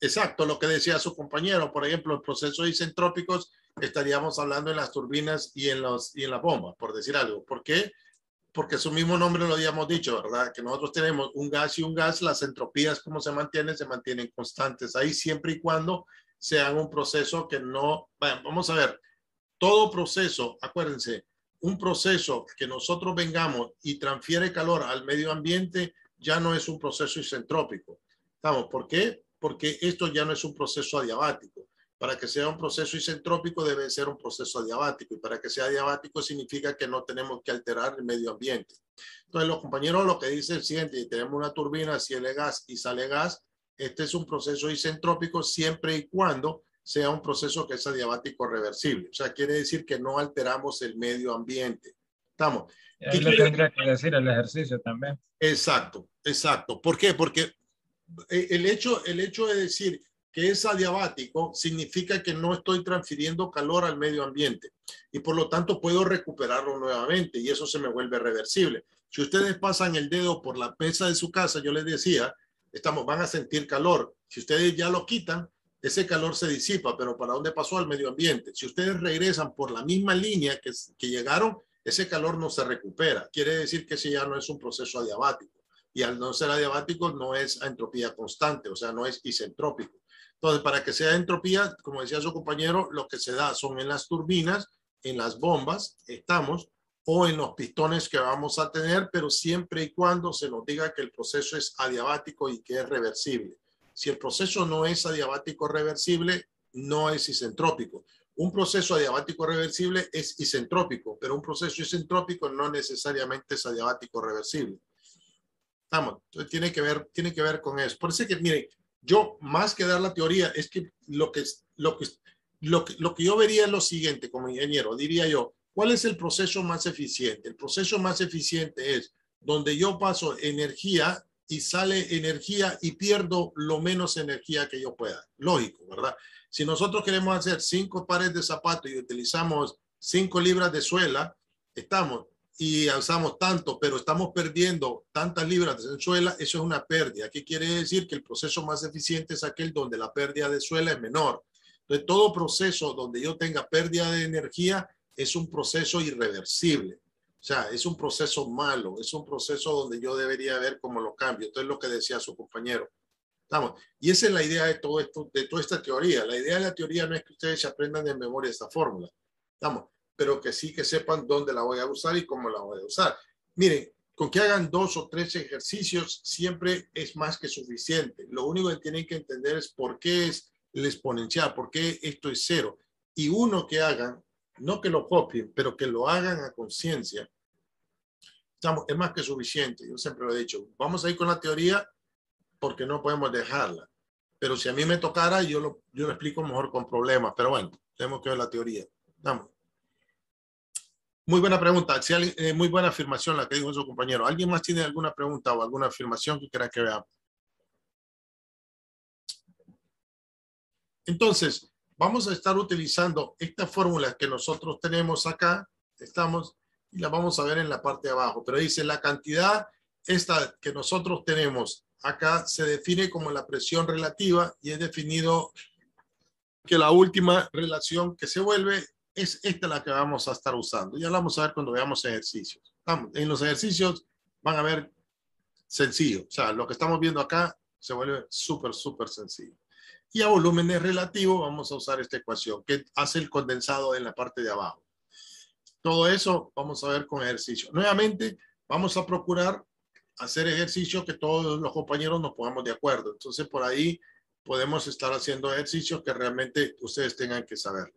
Exacto, lo que decía su compañero, por ejemplo, en procesos isentrópicos estaríamos hablando en las turbinas y en, los, y en las bombas, por decir algo. ¿Por qué? Porque su mismo nombre lo habíamos dicho, ¿verdad? Que nosotros tenemos un gas y un gas, las entropías, ¿cómo se mantienen? Se mantienen constantes ahí siempre y cuando sean un proceso que no... vamos a ver, todo proceso, acuérdense, un proceso que nosotros vengamos y transfiere calor al medio ambiente ya no es un proceso isentrópico. ¿Estamos? ¿Por qué? porque esto ya no es un proceso adiabático. Para que sea un proceso isentrópico debe ser un proceso adiabático y para que sea adiabático significa que no tenemos que alterar el medio ambiente. Entonces los compañeros lo que dicen siguiente, tenemos una turbina, sale gas y sale gas, este es un proceso isentrópico siempre y cuando sea un proceso que sea adiabático reversible. O sea, quiere decir que no alteramos el medio ambiente. Estamos. Y lo tendría que decir el ejercicio también. Exacto, exacto. ¿Por qué? Porque eh, el hecho, el hecho de decir que es adiabático significa que no estoy transfiriendo calor al medio ambiente y por lo tanto puedo recuperarlo nuevamente y eso se me vuelve reversible. Si ustedes pasan el dedo por la pesa de su casa, yo les decía, estamos, van a sentir calor. Si ustedes ya lo quitan, ese calor se disipa, pero ¿para dónde pasó al medio ambiente? Si ustedes regresan por la misma línea que, que llegaron, ese calor no se recupera. Quiere decir que ese ya no es un proceso adiabático y al no ser adiabático no es entropía constante, o sea, no es isentrópico. Entonces, para que sea entropía, como decía su compañero, lo que se da son en las turbinas, en las bombas, estamos, o en los pistones que vamos a tener, pero siempre y cuando se nos diga que el proceso es adiabático y que es reversible. Si el proceso no es adiabático reversible, no es isentrópico. Un proceso adiabático reversible es isentrópico, pero un proceso isentrópico no necesariamente es adiabático reversible. Eh, tiene que ver, tiene que ver con eso. Por eso que, miren, yo más que dar la teoría, es que lo que, lo que, lo que, lo que yo vería es lo siguiente como ingeniero, diría yo, ¿cuál es el proceso más eficiente? El proceso más eficiente es donde yo paso energía y sale energía y pierdo lo menos energía que yo pueda. Lógico, ¿verdad? Si nosotros queremos hacer cinco pares de zapatos y utilizamos cinco libras de suela, estamos, y alzamos tanto, pero estamos perdiendo tantas libras de suela, eso es una pérdida. ¿Qué quiere decir? Que el proceso más eficiente es aquel donde la pérdida de suela es menor. Entonces, todo proceso donde yo tenga pérdida de energía es un proceso irreversible. O sea, es un proceso malo, es un proceso donde yo debería ver cómo lo cambio. Esto es lo que decía su compañero. Estamos. Y esa es la idea de todo esto, de toda esta teoría. La idea de la teoría no es que ustedes se aprendan de memoria esta fórmula. Estamos pero que sí que sepan dónde la voy a usar y cómo la voy a usar. Miren, con que hagan dos o tres ejercicios siempre es más que suficiente. Lo único que tienen que entender es por qué es el exponencial, por qué esto es cero. Y uno que hagan, no que lo copien, pero que lo hagan a conciencia, es más que suficiente. Yo siempre lo he dicho, vamos a ir con la teoría porque no podemos dejarla. Pero si a mí me tocara, yo lo, yo lo explico mejor con problemas. Pero bueno, tenemos que ver la teoría. Vamos. Muy buena pregunta, eh, muy buena afirmación la que dijo su compañero. ¿Alguien más tiene alguna pregunta o alguna afirmación que quiera que vea? Entonces, vamos a estar utilizando esta fórmula que nosotros tenemos acá, estamos, y la vamos a ver en la parte de abajo, pero dice la cantidad esta que nosotros tenemos acá se define como la presión relativa y es definido que la última relación que se vuelve es esta la que vamos a estar usando. Ya la vamos a ver cuando veamos ejercicios. En los ejercicios van a ver sencillo. O sea, lo que estamos viendo acá se vuelve súper, súper sencillo. Y a volúmenes relativos vamos a usar esta ecuación que hace el condensado en la parte de abajo. Todo eso vamos a ver con ejercicio. Nuevamente, vamos a procurar hacer ejercicio que todos los compañeros nos pongamos de acuerdo. Entonces, por ahí podemos estar haciendo ejercicios que realmente ustedes tengan que saberlo.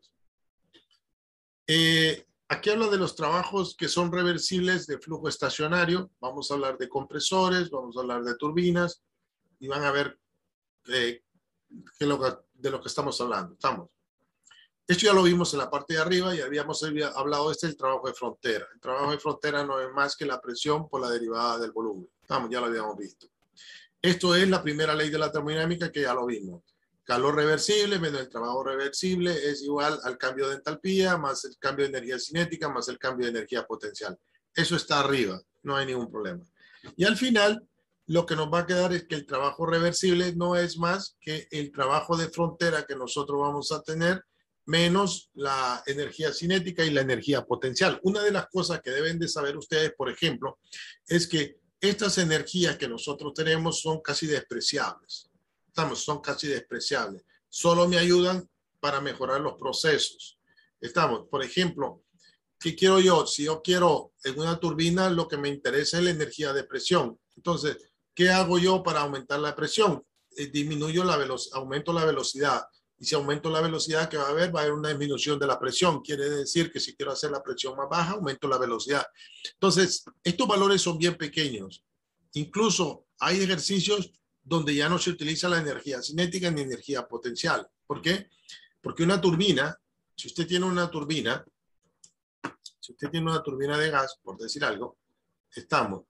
Eh, aquí habla de los trabajos que son reversibles de flujo estacionario. Vamos a hablar de compresores, vamos a hablar de turbinas y van a ver eh, de lo que estamos hablando. Estamos. Esto ya lo vimos en la parte de arriba y habíamos hablado de este, el trabajo de frontera. El trabajo de frontera no es más que la presión por la derivada del volumen. Estamos, ya lo habíamos visto. Esto es la primera ley de la termodinámica que ya lo vimos calor reversible menos el trabajo reversible es igual al cambio de entalpía más el cambio de energía cinética más el cambio de energía potencial. Eso está arriba, no hay ningún problema. Y al final, lo que nos va a quedar es que el trabajo reversible no es más que el trabajo de frontera que nosotros vamos a tener menos la energía cinética y la energía potencial. Una de las cosas que deben de saber ustedes, por ejemplo, es que estas energías que nosotros tenemos son casi despreciables estamos, son casi despreciables. Solo me ayudan para mejorar los procesos. Estamos, por ejemplo, ¿qué quiero yo? Si yo quiero en una turbina, lo que me interesa es la energía de presión. Entonces, ¿qué hago yo para aumentar la presión? Eh, disminuyo la velocidad, aumento la velocidad. Y si aumento la velocidad que va a haber, va a haber una disminución de la presión. Quiere decir que si quiero hacer la presión más baja, aumento la velocidad. Entonces, estos valores son bien pequeños. Incluso hay ejercicios donde ya no se utiliza la energía cinética ni energía potencial. ¿Por qué? Porque una turbina, si usted tiene una turbina, si usted tiene una turbina de gas, por decir algo, estamos,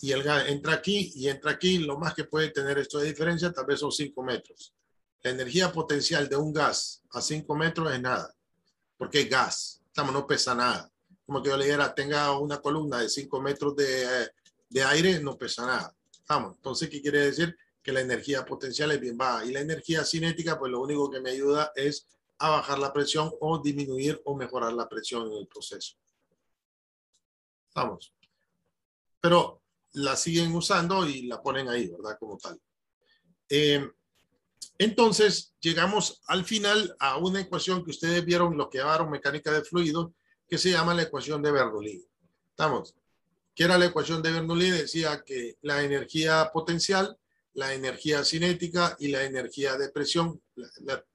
y el gas entra aquí y entra aquí, lo más que puede tener esto de diferencia tal vez son 5 metros. La energía potencial de un gas a 5 metros es nada, porque es gas, estamos, no pesa nada. Como que yo le dijera, tenga una columna de 5 metros de, eh, de aire, no pesa nada. vamos entonces, ¿qué quiere decir? que la energía potencial es bien baja. Y la energía cinética, pues lo único que me ayuda es a bajar la presión o disminuir o mejorar la presión en el proceso. Vamos. Pero la siguen usando y la ponen ahí, ¿verdad? Como tal. Em, entonces, llegamos al final a una ecuación que ustedes vieron, los que llamaron mecánica de fluidos, que se llama la ecuación de Bernoulli. ¿Estamos? qué era la ecuación de Bernoulli? Decía que la energía potencial la energía cinética y la energía de presión.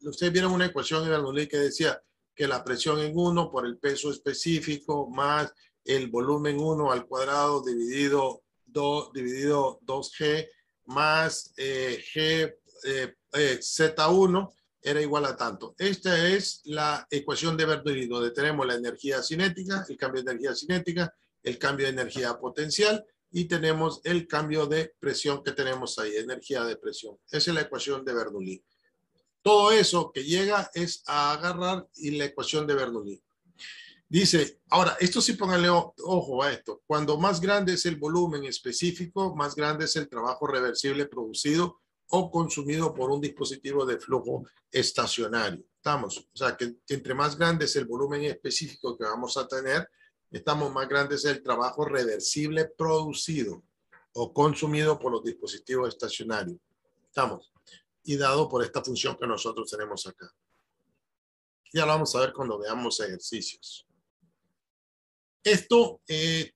ustedes vieron una ecuación en la que decía que la presión en 1 por el peso específico más el volumen 1 al cuadrado dividido 2 dividido 2g más eh, g eh, eh, z1 era igual a tanto. Esta es la ecuación de Bernoulli, donde tenemos la energía cinética, el cambio de energía cinética, el cambio de energía potencial y tenemos el cambio de presión que tenemos ahí, energía de presión. Esa es la ecuación de Bernoulli. Todo eso que llega es a agarrar y la ecuación de Bernoulli. Dice, ahora, esto sí póngale ojo a esto. Cuando más grande es el volumen específico, más grande es el trabajo reversible producido o consumido por un dispositivo de flujo estacionario. Estamos, o sea, que, que entre más grande es el volumen específico que vamos a tener, estamos más grandes es el trabajo reversible producido o consumido por los dispositivos estacionarios. Estamos. Y dado por esta función que nosotros tenemos acá. Ya lo vamos a ver cuando veamos ejercicios. Esto eh,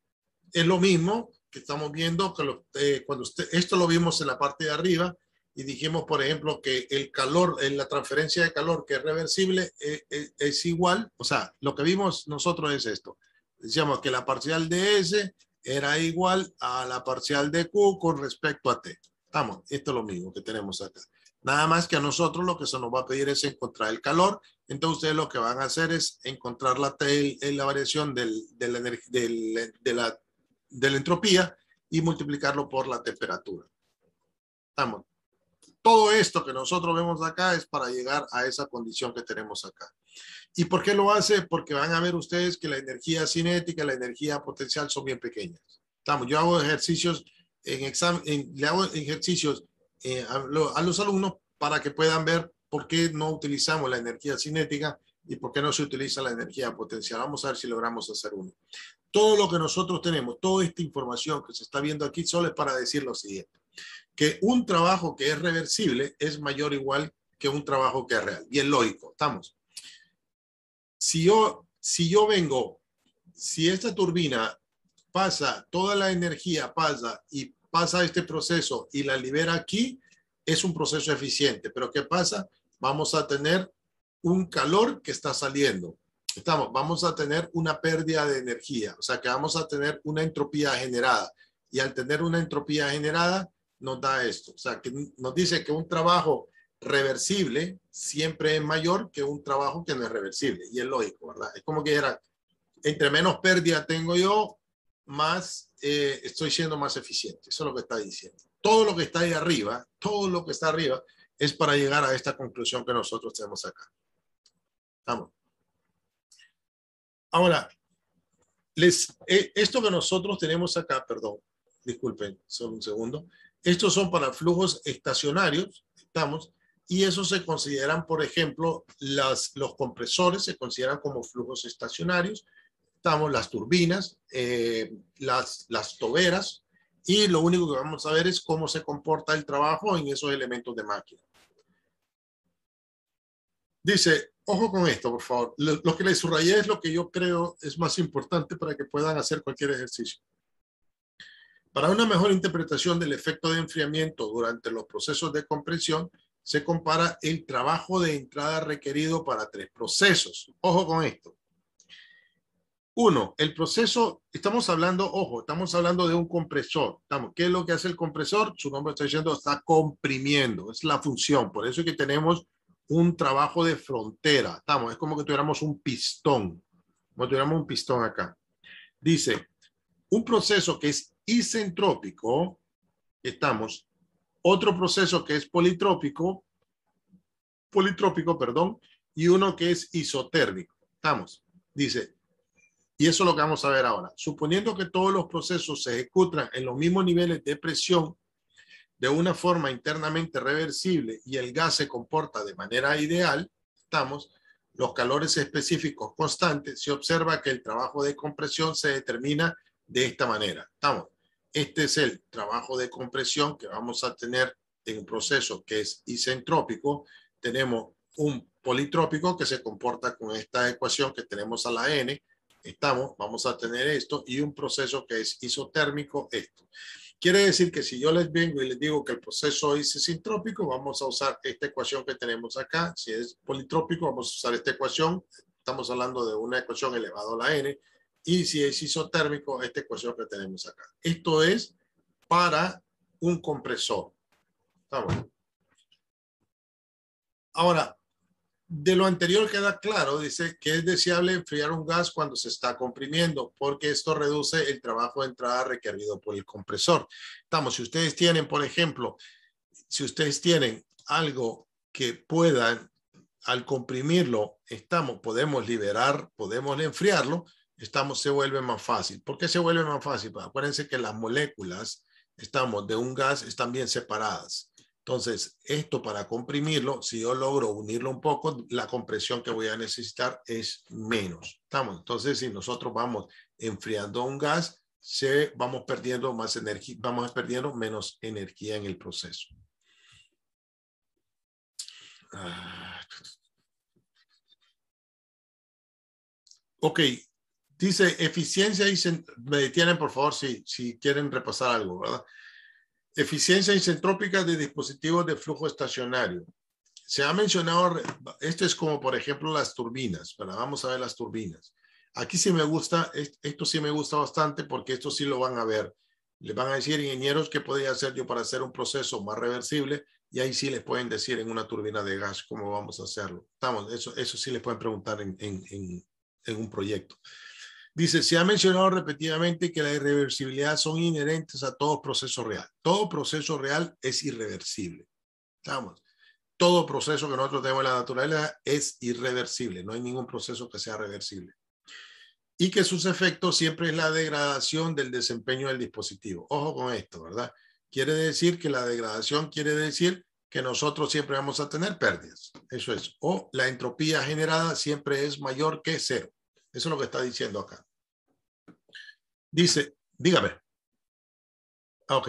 es lo mismo que estamos viendo que eh, cuando usted, esto lo vimos en la parte de arriba y dijimos, por ejemplo, que el calor, en eh, la transferencia de calor que es reversible es igual, o sea, lo que vimos nosotros es esto. Decíamos que la parcial de S era igual a la parcial de Q con respecto a T. Estamos, esto es lo mismo que tenemos acá. Nada más que a nosotros lo que se nos va a pedir es encontrar el calor. Entonces ustedes lo que van a hacer es encontrar la, T, la variación del, de, la, de, la, de la entropía y multiplicarlo por la temperatura. Estamos todo esto que nosotros vemos acá es para llegar a esa condición que tenemos acá. ¿Y por qué lo hace? Porque van a ver ustedes que la energía cinética la energía potencial son bien pequeñas. Estamos, yo hago ejercicios en examen, ejercicios eh, a, los alumnos para que puedan ver por qué no utilizamos la energía cinética y por qué no se utiliza la energía potencial. Vamos a ver si logramos hacer uno. Todo lo que nosotros tenemos, toda esta información que se está viendo aquí solo es para decir lo siguiente que un trabajo que es reversible es mayor o igual que un trabajo que es real. Y es lógico, estamos. Si yo, si yo vengo, si esta turbina pasa, toda la energía pasa y pasa este proceso y la libera aquí, es un proceso eficiente. Pero ¿qué pasa? Vamos a tener un calor que está saliendo. Estamos, vamos a tener una pérdida de energía, o sea que vamos a tener una entropía generada. Y al tener una entropía generada, nos da esto. O sea, que nos dice que un trabajo reversible siempre es mayor que un trabajo que no es reversible. Y es lógico, ¿verdad? Es como que era, entre menos pérdida tengo yo, más eh, estoy siendo más eficiente. Eso es lo que está diciendo. Todo lo que está ahí arriba, todo lo que está arriba, es para llegar a esta conclusión que nosotros tenemos acá. Vamos. Ahora, les, eh, esto que nosotros tenemos acá, perdón, disculpen, solo un segundo. Estos son para flujos estacionarios, estamos, y esos se consideran, por ejemplo, las, los compresores se consideran como flujos estacionarios, estamos las turbinas, eh, las, las toberas, y lo único que vamos a ver es cómo se comporta el trabajo en esos elementos de máquina. Dice, ojo con esto, por favor. Lo, que le subrayé es lo que yo creo es más importante para que puedan hacer cualquier ejercicio. Para una mejor interpretación del efecto de enfriamiento durante los procesos de compresión, se compara el trabajo de entrada requerido para tres procesos. Ojo con esto. Uno, el proceso, estamos hablando, ojo, estamos hablando de un compresor. Estamos, ¿Qué es lo que hace el compresor? Su nombre está diciendo, está comprimiendo, es la función. Por eso es que tenemos un trabajo de frontera. Estamos, es como que tuviéramos un pistón, como tuviéramos un pistón acá. Dice, un proceso que es isentrópico, estamos, otro proceso que es politrópico, politrópico, perdón, y uno que es isotérmico. Estamos, dice, y eso es lo que vamos a ver ahora. Suponiendo que todos los procesos se ejecutan en los mismos niveles de presión de una forma internamente reversible y el gas se comporta de manera ideal, estamos, los calores específicos constantes, se observa que el trabajo de compresión se determina de esta manera. Estamos. Este es el trabajo de compresión que vamos a tener en un proceso que es isentrópico. Tenemos un politrópico que se comporta con esta ecuación que tenemos a la n. Estamos, vamos a tener esto y un proceso que es isotérmico, esto. Quiere decir que si yo les vengo y les digo que el proceso es isentrópico, vamos a usar esta ecuación que tenemos acá. Si es politrópico, vamos a usar esta ecuación. Estamos hablando de una ecuación elevado a la n y si es isotérmico, esta ecuación que tenemos acá. Esto es para un compresor. Ahora, de lo anterior queda claro, dice que es deseable enfriar un gas cuando se está comprimiendo, porque esto reduce el trabajo de entrada requerido por el compresor. Estamos, si ustedes tienen, por ejemplo, si ustedes tienen algo que puedan, al comprimirlo, estamos, podemos liberar, podemos enfriarlo, estamos, se vuelve más fácil. ¿Por qué se vuelve más fácil? Pues acuérdense que las moléculas, estamos de un gas, están bien separadas. Entonces, esto para comprimirlo, si yo logro unirlo un poco, la compresión que voy a necesitar es menos. ¿Estamos? Entonces, si nosotros vamos enfriando un gas, se, vamos perdiendo más energía, vamos perdiendo menos energía en el proceso. Ah. Ok, Dice, eficiencia y me detienen, por favor, si, si quieren repasar algo, ¿verdad? Eficiencia isentrópica de dispositivos de flujo estacionario. Se ha mencionado, esto es como, por ejemplo, las turbinas, ¿verdad? Vamos a ver las turbinas. Aquí sí me gusta, esto sí me gusta bastante porque esto sí lo van a ver. Les van a decir ingenieros qué podría hacer yo para hacer un proceso más reversible y ahí sí les pueden decir en una turbina de gas cómo vamos a hacerlo. Estamos, eso, eso sí les pueden preguntar en, en, en un proyecto. Dice, se ha mencionado repetidamente que la irreversibilidad son inherentes a todo proceso real. Todo proceso real es irreversible. Estamos. Todo proceso que nosotros tenemos en la naturaleza es irreversible. No hay ningún proceso que sea reversible. Y que sus efectos siempre es la degradación del desempeño del dispositivo. Ojo con esto, ¿verdad? Quiere decir que la degradación quiere decir que nosotros siempre vamos a tener pérdidas. Eso es. O la entropía generada siempre es mayor que cero. Eso es lo que está diciendo acá. Dice, dígame. Ah, ok.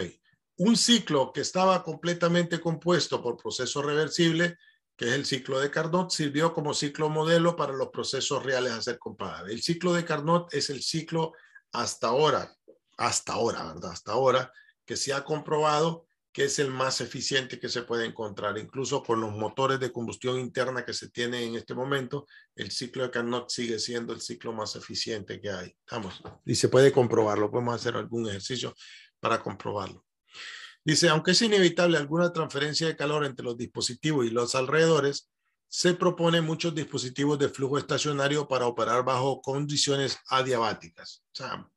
Un ciclo que estaba completamente compuesto por procesos reversible, que es el ciclo de Carnot, sirvió como ciclo modelo para los procesos reales a ser comparados. El ciclo de Carnot es el ciclo hasta ahora, hasta ahora, ¿verdad? Hasta ahora, que se ha comprobado que es el más eficiente que se puede encontrar. Incluso con los motores de combustión interna que se tienen en este momento, el ciclo de Carnot sigue siendo el ciclo más eficiente que hay. Vamos, y se puede comprobarlo. Podemos hacer algún ejercicio para comprobarlo. Dice, aunque es inevitable alguna transferencia de calor entre los dispositivos y los alrededores, se proponen muchos dispositivos de flujo estacionario para operar bajo condiciones adiabáticas. O sea,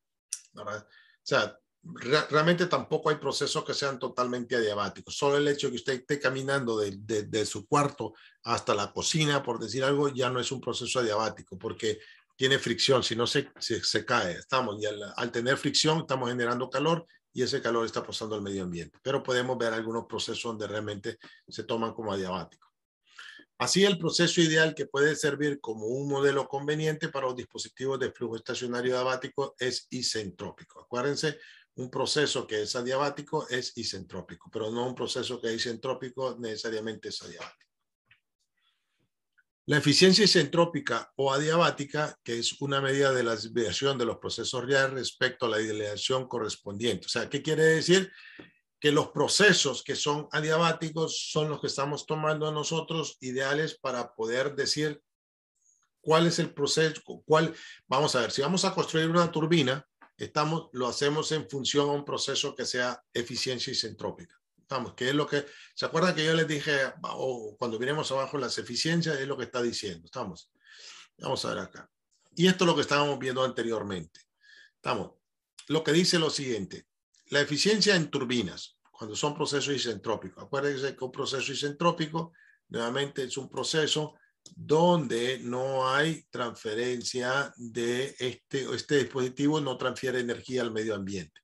o sea realmente tampoco hay procesos que sean totalmente adiabáticos. Solo el hecho de que usted esté caminando de, de, su cuarto hasta la cocina, por decir algo, ya no es un proceso adiabático porque tiene fricción, si no se, se, cae. Estamos, y al, al, tener fricción estamos generando calor y ese calor está pasando al medio ambiente. Pero podemos ver algunos procesos donde realmente se toman como adiabáticos. Así, el proceso ideal que puede servir como un modelo conveniente para los dispositivos de flujo estacionario adiabático es isentrópico. Acuérdense, un proceso que es adiabático es isentrópico, pero no un proceso que es isentrópico necesariamente es adiabático. La eficiencia isentrópica o adiabática, que es una medida de la desviación de los procesos reales respecto a la ideación correspondiente. O sea, ¿qué quiere decir? Que los procesos que son adiabáticos son los que estamos tomando nosotros ideales para poder decir cuál es el proceso, cuál, vamos a ver, si vamos a construir una turbina, estamos, lo hacemos en función a un proceso que sea eficiencia isentrópica. Estamos, que es lo que, ¿se acuerdan que yo les dije, cuando miremos abajo las eficiencias, es lo que está diciendo? Estamos, vamos a ver acá. Y esto es lo que estábamos viendo anteriormente. Estamos, lo que dice lo siguiente, la eficiencia en turbinas, cuando son procesos isentrópicos. Acuérdense que un proceso isentrópico, nuevamente, es un proceso donde no hay transferencia de este, este dispositivo, no transfiere energía al medio ambiente.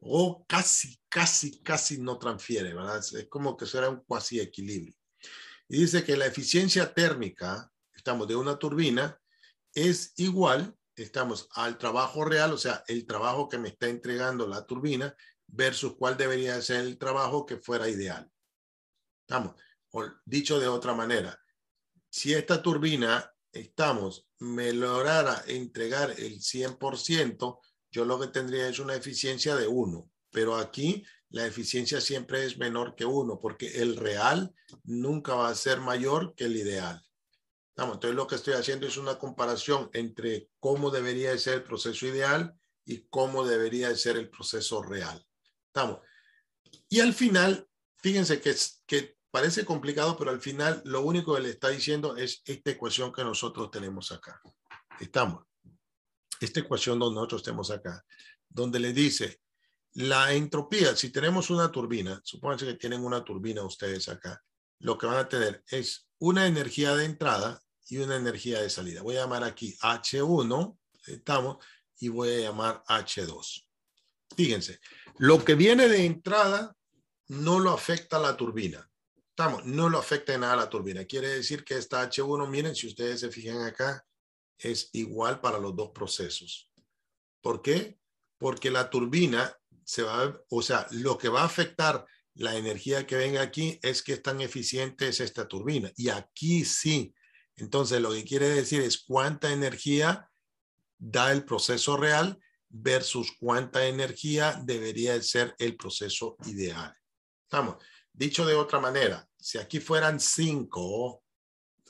O casi, casi, casi no transfiere, ¿verdad? Es como que será un cuasi equilibrio. Y dice que la eficiencia térmica, estamos de una turbina, es igual, estamos al trabajo real, o sea, el trabajo que me está entregando la turbina versus cuál debería ser el trabajo que fuera ideal. Estamos, dicho de otra manera, si esta turbina, estamos, me lograra entregar el 100%, yo lo que tendría es una eficiencia de 1, pero aquí la eficiencia siempre es menor que 1 porque el real nunca va a ser mayor que el ideal. Estamos, entonces lo que estoy haciendo es una comparación entre cómo debería ser el proceso ideal y cómo debería ser el proceso real. Estamos. Y al final, fíjense que, que parece complicado, pero al final lo único que le está diciendo es esta ecuación que nosotros tenemos acá. Estamos. Esta ecuación donde nosotros tenemos acá, donde le dice la entropía, si tenemos una turbina, supónganse que tienen una turbina ustedes acá, lo que van a tener es una energía de entrada y una energía de salida. Voy a llamar aquí H1, estamos, y voy a llamar H2. Fíjense, lo que viene de entrada no lo afecta a la turbina no lo afecta en nada la turbina. Quiere decir que esta H1, miren, si ustedes se fijan acá, es igual para los dos procesos. ¿Por qué? Porque la turbina se va, o sea, lo que va a afectar la energía que venga aquí es que es tan eficiente es esta turbina. Y aquí sí. Entonces, lo que quiere decir es cuánta energía da el proceso real versus cuánta energía debería ser el proceso ideal. Estamos. Dicho de otra manera, si aquí fueran cinco,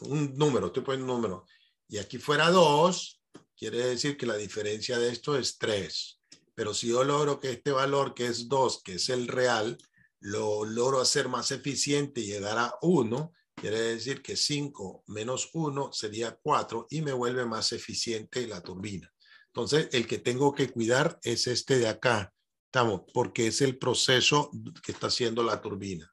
un número, tú pones un número, y aquí fuera dos, quiere decir que la diferencia de esto es tres. Pero si yo logro que este valor, que es dos, que es el real, lo logro hacer más eficiente y llegar a uno, quiere decir que 5 menos 1 sería 4 y me vuelve más eficiente la turbina. Entonces, el que tengo que cuidar es este de acá, estamos, porque es el proceso que está haciendo la turbina.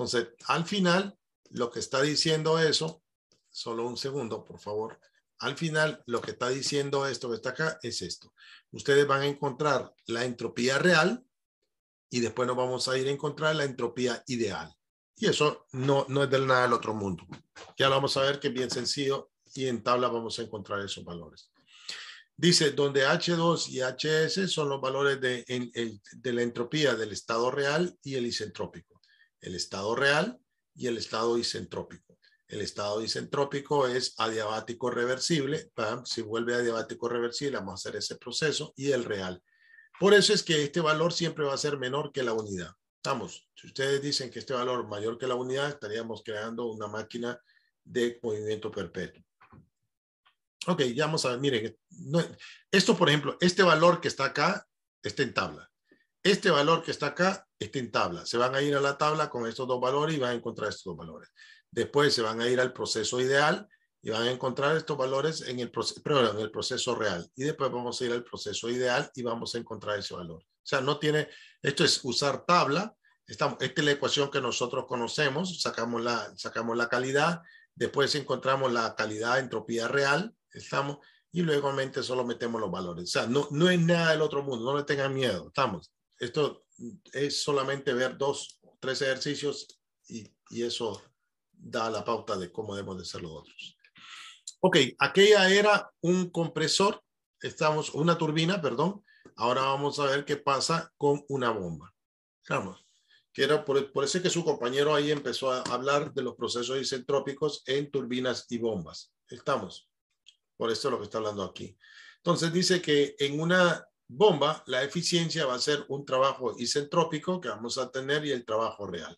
Entonces, al final, lo que está diciendo eso, solo un segundo, por favor. Al final, lo que está diciendo esto que está acá es esto. Ustedes van a encontrar la entropía real y después nos vamos a ir a encontrar la entropía ideal. Y eso no, no es del nada del otro mundo. Ya lo vamos a ver que es bien sencillo y en tabla vamos a encontrar esos valores. Dice, donde H2 y HS son los valores de la entropía del estado real y el isentrópico el estado real y el estado isentrópico. El estado isentrópico es adiabático reversible. Si vuelve adiabático reversible, vamos a hacer ese proceso y el real. Por eso es que este valor siempre va a ser menor que la unidad. Estamos, si ustedes dicen que este valor mayor que la unidad, estaríamos creando una máquina de movimiento perpetuo. Ok, ya vamos a ver, miren, esto por ejemplo, este valor que está acá está en tabla este valor que está acá está en tabla. Se van a ir a la tabla con estos dos valores y van a encontrar estos dos valores. Después se van a ir al proceso ideal y van a encontrar estos valores en el, proceso, el proceso real. Y después vamos a ir al proceso ideal y vamos a encontrar ese valor. O sea, no tiene, esto es usar tabla. Esta, esta es la ecuación que nosotros conocemos, sacamos la, sacamos la calidad, después encontramos la calidad, entropía real, estamos, y luego solo metemos los valores. O sea, no, no es nada del otro mundo, no le tengan miedo, estamos. Esto es solamente ver dos, o tres ejercicios y, eso da la pauta de cómo debemos de ser los otros. Ok, aquella era un compresor, estamos, una turbina, perdón. Ahora vamos a ver qué pasa con una bomba. Vamos, que era por, por eso es que su compañero ahí empezó a hablar de los procesos isentrópicos en turbinas y bombas. Estamos. Por esto es lo que está hablando aquí. Entonces dice que en una bomba, la eficiencia va a ser un trabajo isentrópico que vamos a tener y el trabajo real.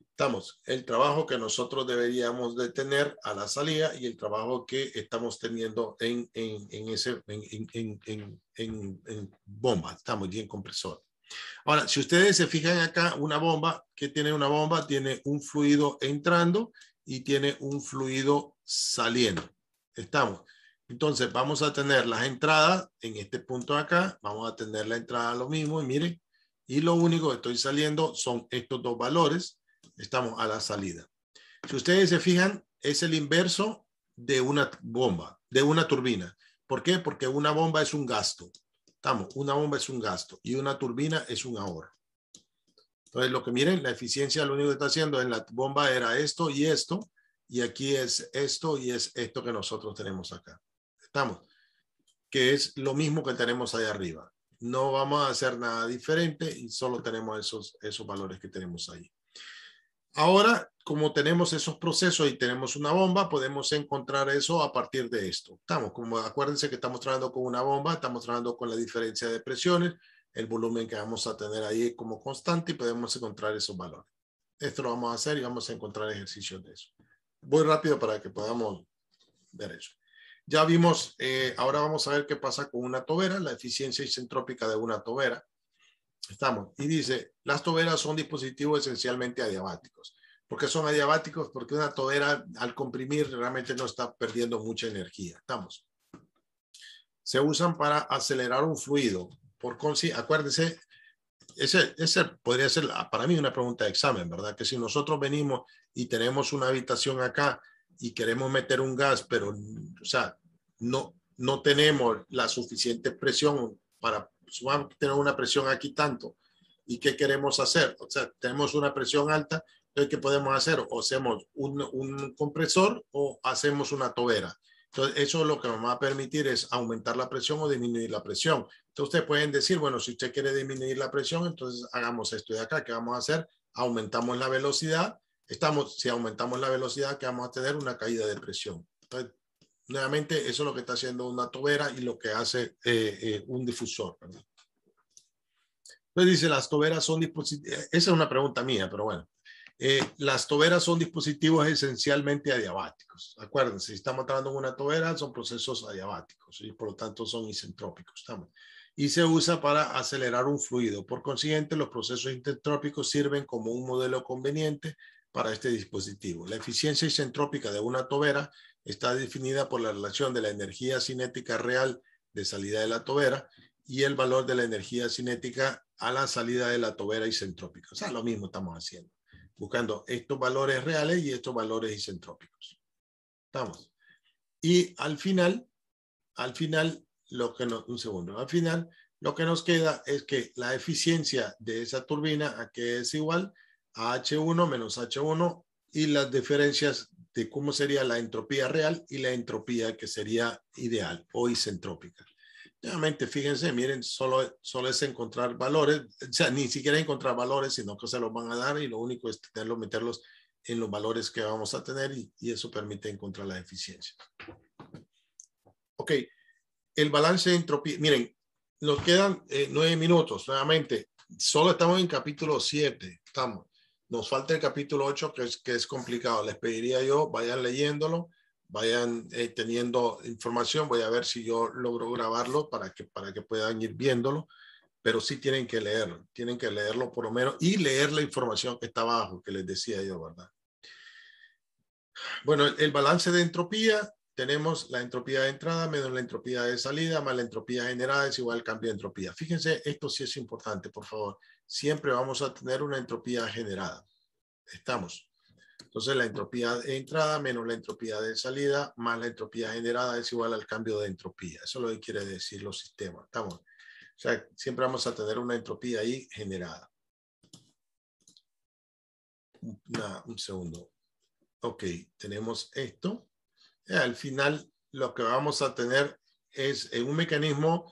Estamos, el trabajo que nosotros deberíamos de tener a la salida y el trabajo que estamos teniendo en, en, en ese, en, bomba, estamos bien compresor. Ahora, si ustedes se fijan acá, una bomba, que tiene una bomba? Tiene un fluido entrando y tiene un fluido saliendo. Estamos. Entonces vamos a tener las entradas en este punto acá, vamos a tener la entrada lo mismo y miren, y lo único que estoy saliendo son estos dos valores, estamos a la salida. Si ustedes se fijan, es el inverso de una bomba, de una turbina. ¿Por qué? Porque una bomba es un gasto. Estamos, una bomba es un gasto y una turbina es un ahorro. Entonces, lo que miren, la eficiencia lo único que está haciendo en la bomba era esto y esto, y aquí es esto y es esto que nosotros tenemos acá estamos, que es lo mismo que tenemos ahí arriba. No vamos a hacer nada diferente y solo tenemos esos, esos valores que tenemos ahí. Ahora, como tenemos esos procesos y tenemos una bomba, podemos encontrar eso a partir de esto. Estamos, como acuérdense que estamos trabajando con una bomba, estamos trabajando con la diferencia de presiones, el volumen que vamos a tener ahí como constante y podemos encontrar esos valores. Esto lo vamos a hacer y vamos a encontrar ejercicios de eso. Voy rápido para que podamos ver eso. Ya vimos, eh, ahora vamos a ver qué pasa con una tobera, la eficiencia isentrópica de una tobera. Estamos. Y dice, las toberas son dispositivos esencialmente adiabáticos. ¿Por qué son adiabáticos? Porque una tobera al comprimir realmente no está perdiendo mucha energía. Estamos. Se usan para acelerar un fluido. Por acuérdense, ese, ese podría ser ah, para mí una pregunta de examen, ¿verdad? Que si nosotros venimos y tenemos una habitación acá y queremos meter un gas, pero, o sea, no, no tenemos la suficiente presión para pues, tener una presión aquí tanto. ¿Y qué queremos hacer? O sea, tenemos una presión alta, entonces, ¿qué podemos hacer? O hacemos un, un compresor o hacemos una tobera. Entonces, eso lo que nos va a permitir es aumentar la presión o disminuir la presión. Entonces, ustedes pueden decir, bueno, si usted quiere disminuir la presión, entonces hagamos esto de acá. ¿Qué vamos a hacer? Aumentamos la velocidad estamos, si aumentamos la velocidad, que vamos a tener una caída de presión. nuevamente, eso es lo que está haciendo una tobera y lo que hace eh, eh, un difusor. Entonces dice, las toberas son dispositivos, eh, esa es una pregunta mía, pero bueno. las toberas son dispositivos esencialmente adiabáticos. Acuérdense, si estamos hablando de una tobera, son procesos adiabáticos y por lo tanto son isentrópicos. Y se usa para acelerar un fluido. Por consiguiente, los procesos isentrópicos sirven como un modelo conveniente para este dispositivo. La eficiencia isentrópica de una tobera está definida por la relación de la energía cinética real de salida de la tobera y el valor de la energía cinética a la salida de la tobera isentrópica. O sea, lo mismo estamos haciendo, buscando estos valores reales y estos valores isentrópicos. Estamos. Y al final, al final, lo que nos, un segundo, al final, lo que nos queda es que la eficiencia de esa turbina, ¿a qué es igual? H1 menos H1 y las diferencias de cómo sería la entropía real y la entropía que sería ideal o isentrópica. Nuevamente, fíjense, miren, solo, solo es encontrar valores, o sea, ni siquiera encontrar valores, sino que se los van a dar y lo único es tenerlo meterlos en los valores que vamos a tener y, eso permite encontrar la eficiencia. Ok, el balance de entropía, miren, nos quedan eh, nueve minutos, nuevamente, solo estamos en capítulo siete, estamos. Nos falta el capítulo 8, que es, que es complicado. Les pediría yo, vayan leyéndolo, vayan eh, teniendo información. Voy a ver si yo logro grabarlo para que, para que puedan ir viéndolo. Pero sí tienen que leerlo, tienen que leerlo por lo menos y leer la información que está abajo, que les decía yo, ¿verdad? Bueno, el, el balance de entropía tenemos la entropía de entrada menos la entropía de salida más la entropía generada es igual al cambio de entropía. Fíjense, esto sí es importante, por favor siempre vamos a tener una entropía generada. Estamos. Entonces la entropía de entrada menos la entropía de salida más la entropía generada es igual al cambio de entropía. Eso es lo que quiere decir los sistemas. Estamos. O sea, siempre vamos a tener una entropía ahí generada. un segundo. Ok, tenemos esto. Al final lo que vamos a tener es un mecanismo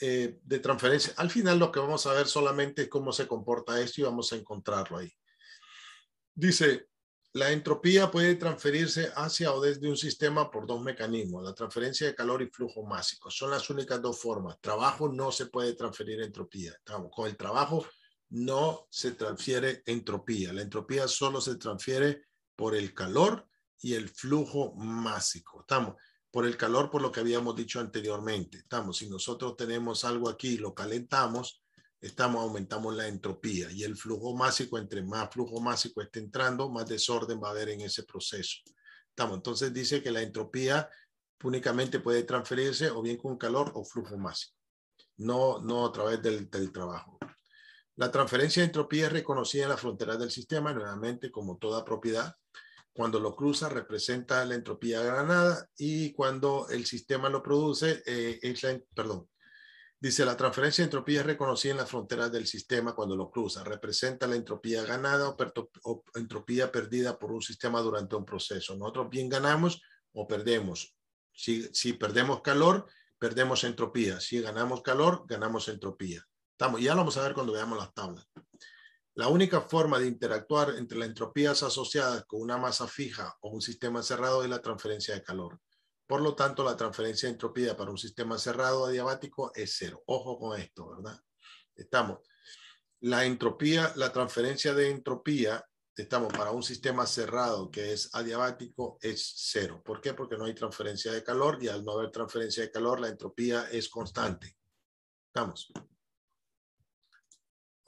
eh, de transferencia. Al final lo que vamos a ver solamente es cómo se comporta esto y vamos a encontrarlo ahí. Dice, la entropía puede transferirse hacia o desde un sistema por dos mecanismos, la transferencia de calor y flujo másico. Son las únicas dos formas. Trabajo no se puede transferir entropía. Con el trabajo no se transfiere entropía. La entropía solo se transfiere por el calor y el flujo másico. Estamos por el calor, por lo que habíamos dicho anteriormente. Estamos, si nosotros tenemos algo aquí y lo calentamos, estamos aumentamos la entropía y el flujo másico, entre más flujo másico esté entrando, más desorden va a haber en ese proceso. Estamos, entonces dice que la entropía únicamente puede transferirse o bien con calor o flujo másico, no, no a través del, del trabajo. La transferencia de entropía es reconocida en las fronteras del sistema, nuevamente como toda propiedad, cuando lo cruza representa la entropía ganada y cuando el sistema lo produce, eh, es la, perdón, dice la transferencia de entropía es reconocida en las fronteras del sistema cuando lo cruza, representa la entropía ganada o, entropía perdida por un sistema durante un proceso. Nosotros bien ganamos o perdemos. Si, si perdemos calor, perdemos entropía. Si ganamos calor, ganamos entropía. Estamos, ya lo vamos a ver cuando veamos las tablas. La única forma de interactuar entre las entropías asociadas con una masa fija o un sistema cerrado es la transferencia de calor. Por lo tanto, la transferencia de entropía para un sistema cerrado adiabático es cero. Ojo con esto, ¿verdad? Estamos. La entropía, la transferencia de entropía, estamos para un sistema cerrado que es adiabático, es cero. ¿Por qué? Porque no hay transferencia de calor y al no haber transferencia de calor, la entropía es constante. Estamos.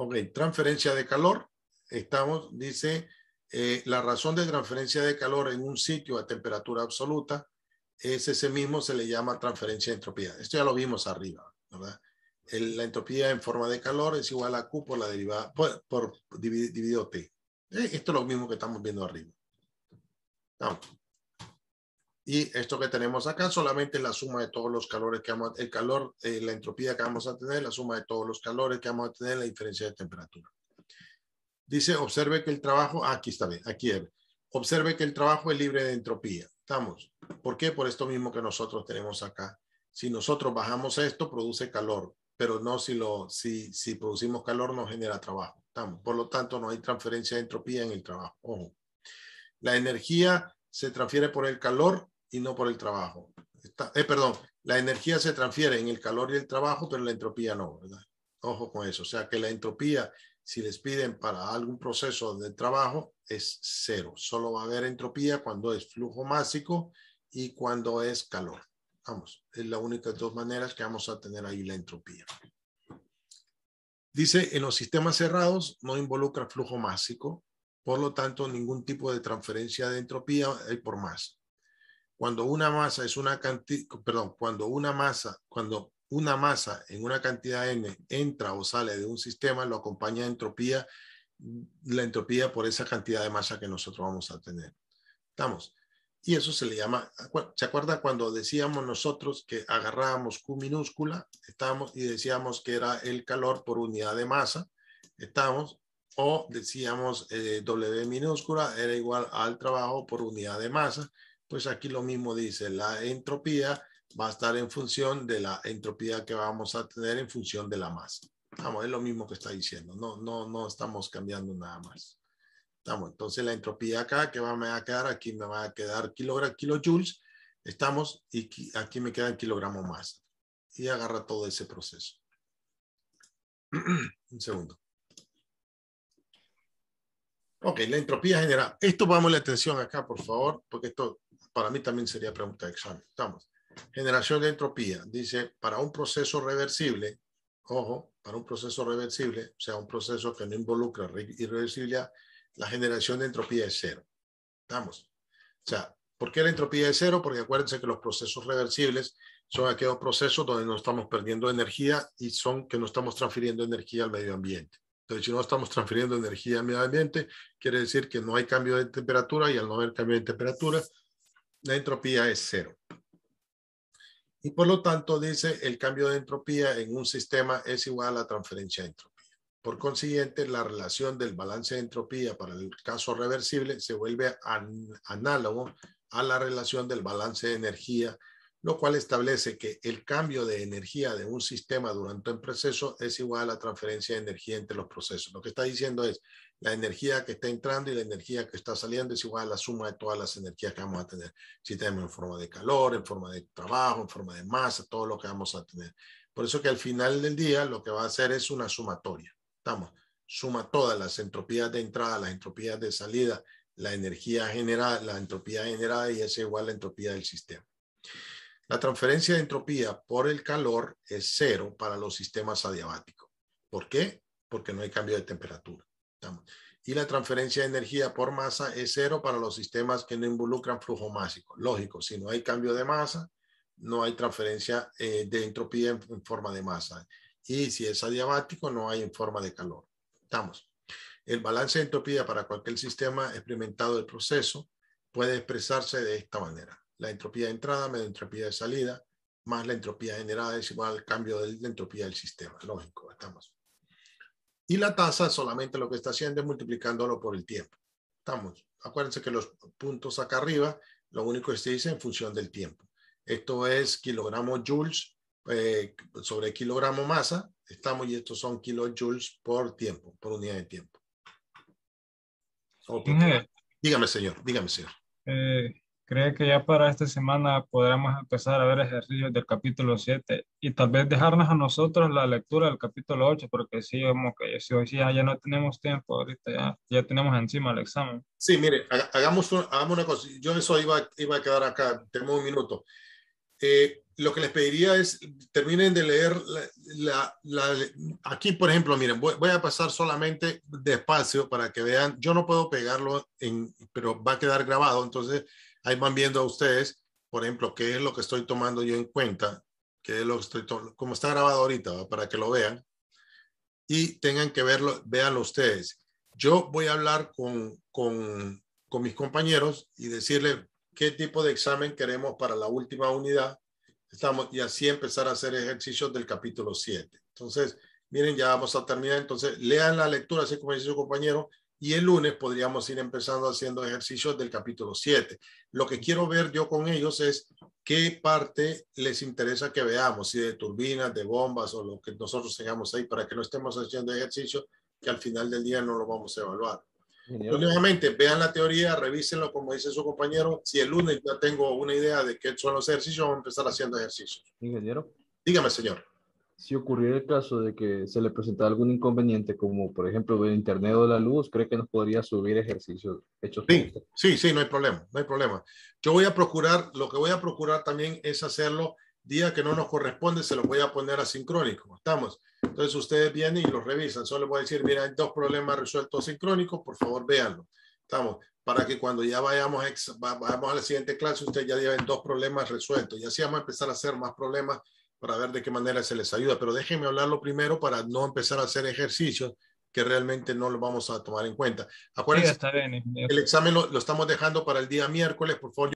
Ok, transferencia de calor. Estamos, dice, eh, la razón de transferencia de calor en un sitio a temperatura absoluta es ese mismo, se le llama transferencia de entropía. Esto ya lo vimos arriba, ¿verdad? la entropía en forma de calor es igual a Q por la derivada, por, dividido, T. Eh, esto es lo mismo que estamos viendo arriba. Vamos. Y esto que tenemos acá solamente la suma de todos los calores que vamos a, el calor, eh, la entropía que vamos a tener, la suma de todos los calores que vamos a tener, la diferencia de temperatura. Dice, observe que el trabajo, ah, aquí está bien, aquí es. Observe que el trabajo es libre de entropía. ¿Estamos? ¿Por qué? Por esto mismo que nosotros tenemos acá. Si nosotros bajamos esto, produce calor, pero no si, lo, si, si producimos calor no genera trabajo. ¿Estamos? Por lo tanto, no hay transferencia de entropía en el trabajo. Ojo. La energía se transfiere por el calor y no por el trabajo. Eh, perdón, la energía se transfiere en el calor y el trabajo, pero la entropía no, ¿verdad? Ojo con eso. O sea que la entropía, si les piden para algún proceso de trabajo, es cero. Solo va a haber entropía cuando es flujo másico y cuando es calor. Vamos, es la única de dos maneras que vamos a tener ahí la entropía. Dice, en los sistemas cerrados no involucra flujo másico, por lo tanto, ningún tipo de transferencia de entropía hay por masa. Cuando una masa es una cantidad, perdón, cuando una masa, cuando una masa en una cantidad n entra o sale de un sistema, lo acompaña entropía, la entropía por esa cantidad de masa que nosotros vamos a tener. ¿Estamos? Y eso se le llama, ¿se acuerda cuando decíamos nosotros que agarrábamos Q minúscula, estábamos y decíamos que era el calor por unidad de masa, Estamos o decíamos eh, W minúscula era igual al trabajo por unidad de masa, pues aquí lo mismo dice, la entropía va a estar en función de la entropía que vamos a tener en función de la masa. Vamos, es lo mismo que está diciendo, no, no, no estamos cambiando nada más. Estamos, entonces la entropía acá que va, me va a quedar, aquí me va a quedar kilogramos, kilojoules, estamos, y aquí me quedan kilogramos más. Y agarra todo ese proceso. Un segundo. Ok, la entropía general. Esto vamos la atención acá, por favor, porque esto para mí también sería pregunta de examen. Estamos. Generación de entropía. Dice, para un proceso reversible, ojo, para un proceso reversible, o sea, un proceso que no involucra irreversibilidad, la generación de entropía es cero. Estamos. O sea, ¿por qué la entropía es cero? Porque acuérdense que los procesos reversibles son aquellos procesos donde no estamos perdiendo energía y son que no estamos transfiriendo energía al medio ambiente. Entonces, si no estamos transfiriendo energía al medio ambiente, quiere decir que no hay cambio de temperatura y al no haber cambio de temperatura, la entropía es cero. Y por lo tanto, dice, el cambio de entropía en un sistema es igual a la transferencia de entropía. Por consiguiente, la relación del balance de entropía para el caso reversible se vuelve análogo a la relación del balance de energía lo cual establece que el cambio de energía de un sistema durante un proceso es igual a la transferencia de energía entre los procesos. Lo que está diciendo es la energía que está entrando y la energía que está saliendo es igual a la suma de todas las energías que vamos a tener. Si tenemos en forma de calor, en forma de trabajo, en forma de masa, todo lo que vamos a tener. Por eso que al final del día lo que va a hacer es una sumatoria. Estamos, suma todas las entropías de entrada, las entropías de salida, la energía generada, la entropía generada y es igual a la entropía del sistema. La transferencia de entropía por el calor es cero para los sistemas adiabáticos. ¿Por qué? Porque no hay cambio de temperatura. Y la transferencia de energía por masa es cero para los sistemas que no involucran flujo másico. Lógico, si no hay cambio de masa, no hay transferencia eh, de entropía en, forma de masa. Y si es adiabático, no hay en forma de calor. El balance de entropía para cualquier sistema experimentado del proceso puede expresarse de esta manera la entropía de entrada menos entropía de salida, más la entropía generada es igual al cambio de la entropía del sistema. Lógico, estamos. Y la tasa solamente lo que está haciendo es multiplicándolo por el tiempo. Estamos. Acuérdense que los puntos acá arriba, lo único que se dice en función del tiempo. Esto es kilogramos joules eh, sobre kilogramo masa. Estamos y estos son kilojoules por tiempo, por unidad de tiempo. Dígame, señor. Dígame, señor. Eh, ¿Cree que ya para esta semana podremos empezar a ver ejercicios del capítulo 7 y tal vez dejarnos a nosotros la lectura del capítulo 8? Porque sí, como que si hoy ya, ya no tenemos tiempo, ahorita ya, tenemos encima el examen. Sí, mire, hagamos, una cosa. Yo eso iba, iba a quedar acá, tenemos un minuto. Eh, lo que les pediría es, terminen de leer la, la, aquí, por ejemplo, miren, voy, voy, a pasar solamente despacio para que vean, yo no puedo pegarlo, en, pero va a quedar grabado, entonces ahí van viendo a ustedes, por ejemplo, qué es lo que estoy tomando yo en cuenta, qué es lo que estoy tomando, como está grabado ahorita, para que lo vean y tengan que verlo, véanlo ustedes. Yo voy a hablar con, mis compañeros y decirle qué tipo de examen queremos para la última unidad. Estamos, y así empezar a hacer ejercicios del capítulo 7. Entonces, miren, ya vamos a terminar. Entonces, lean la lectura, así como dice su compañero, y el lunes podríamos ir empezando haciendo ejercicios del capítulo 7. Lo que quiero ver yo con ellos es qué parte les interesa que veamos, si de turbinas, de bombas o lo que nosotros tengamos ahí, para que no estemos haciendo ejercicios que al final del día no lo vamos a evaluar. Pues, Entonces, vean la teoría, revísenlo como dice su compañero. Si el lunes ya tengo una idea de qué son los ejercicios, vamos a empezar haciendo ejercicios. Ingeniero. Dígame, señor si ocurriera el caso de que se le presentara algún inconveniente, como por ejemplo el internet o la luz, ¿cree que nos podría subir ejercicios hechos? Sí, sí, sí, no hay problema, no hay problema. Yo voy a procurar, lo que voy a procurar también es hacerlo día que no nos corresponde, se lo voy a poner asincrónico, ¿estamos? Entonces ustedes vienen y lo revisan, solo les voy a decir, mira, hay dos problemas resueltos asincrónicos, por favor véanlo, ¿estamos? Para que cuando ya vayamos, vayamos a la siguiente clase, ustedes ya lleven dos problemas resueltos y así vamos a empezar a hacer más problemas para ver de qué manera se les ayuda. Pero déjenme hablarlo primero para no empezar a hacer ejercicios que realmente no lo vamos a tomar en cuenta. Acuérdense, el examen lo, lo, estamos dejando para el día miércoles, por favor.